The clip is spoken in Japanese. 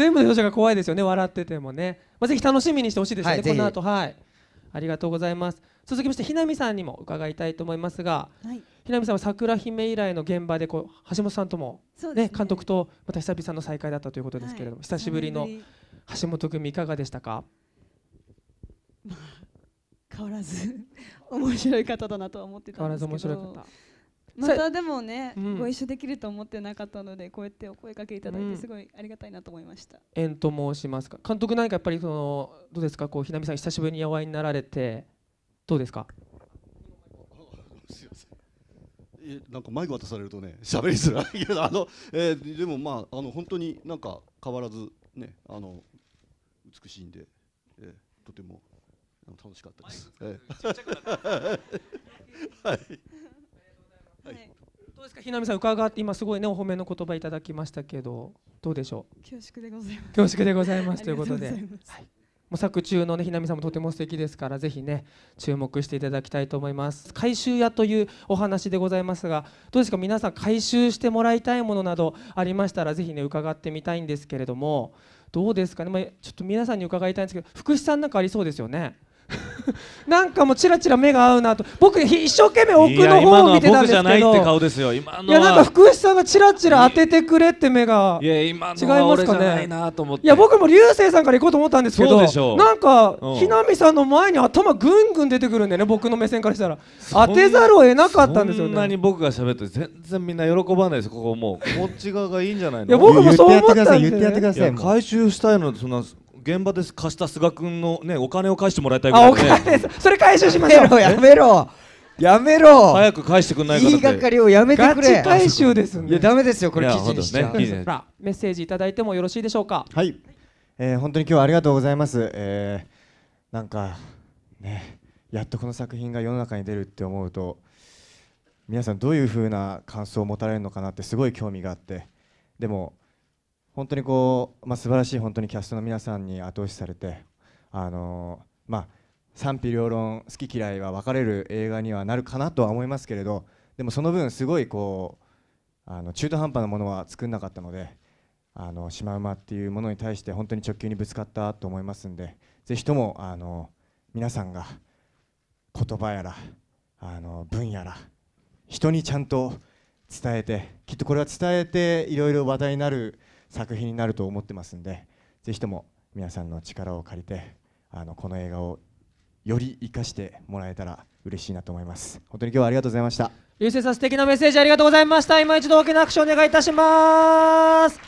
全部の表情が怖いですよね笑っててもね、まあ、ぜひ楽しみにしてほしいですよね、はい、この後はいありがとうございます続きましてひなみさんにも伺いたいと思いますが、はい、ひなみさんは桜姫以来の現場でこう橋本さんともね、ね監督とまた久々の再会だったということですけれども、はい、久しぶりの橋本組いかがでしたか、まあ、変わらず面白い方だなとは思ってたんですけど変わらず面白い方またでもね、うん、ご一緒できると思ってなかったのでこうやってお声かけいただいてすごいありがたいなと思いました。え、うん、と申しますか監督なんかやっぱりそのどうですかこうひなみさん久しぶりにお会いになられてどうですかなんかマイク渡されるとね喋りづらいけどあの、えー、でもまああの本当になんか変わらずねあの美しいんで、えー、とても楽しかったです。はいひなみさん伺って今すごいねお褒めの言葉いただきましたけどどうでしょう恐縮でございます恐縮でございますということでは模索中のねひなみさんもとても素敵ですからぜひね注目していただきたいと思います回収屋というお話でございますがどうですか皆さん回収してもらいたいものなどありましたらぜひね伺ってみたいんですけれどもどうですかね、まあ、ちょっと皆さんに伺いたいんですけど福士さんなんかありそうですよね なんかもうちらちら目が合うなと僕一生懸命奥の方を見てたんですけどいや今のは僕じゃないって顔ですよ今のいやなんか福士さんがちらちら当ててくれって目がいや今のは俺じゃないなと思っていや僕も流星さんから行こうと思ったんですけどなんかひなみさんの前に頭ぐんぐん出てくるんでね僕の目線からしたら当てざるを得なかったんですよねそんなに僕が喋って全然みんな喜ばないですここもうこっち側がいいんじゃないのいや僕もそう思ったんで、ね、言ってやってください回収したいのそんな現場で貸した菅君のねお金を返してもらいたいぐらね、あお金ですそれ回収しましょうやめろやめろ早く返してくんないか言いがかりをやめてくれ回収です、ね、いやダメですよこれ記事にしちゃう、ね、メッセージいただいてもよろしいでしょうかはい、えー、本当に今日はありがとうございます、えー、なんかねやっとこの作品が世の中に出るって思うと皆さんどういうふうな感想を持たれるのかなってすごい興味があってでも本当にこう、まあ、素晴らしい本当にキャストの皆さんに後押しされて、あのまあ、賛否両論好き嫌いは分かれる映画にはなるかなとは思いますけれどでもその分すごいこうあの中途半端なものは作んなかったのであのシマウマっていうものに対して本当に直球にぶつかったと思いますんでぜひともあの皆さんが言葉やらあの文やら人にちゃんと伝えてきっとこれは伝えていろいろ話題になる作品になると思ってますんでぜひとも皆さんの力を借りてあのこの映画をより生かしてもらえたら嬉しいなと思います本当に今日はありがとうございました流星さん素敵なメッセージありがとうございました今一度大きな拍手お願いいたします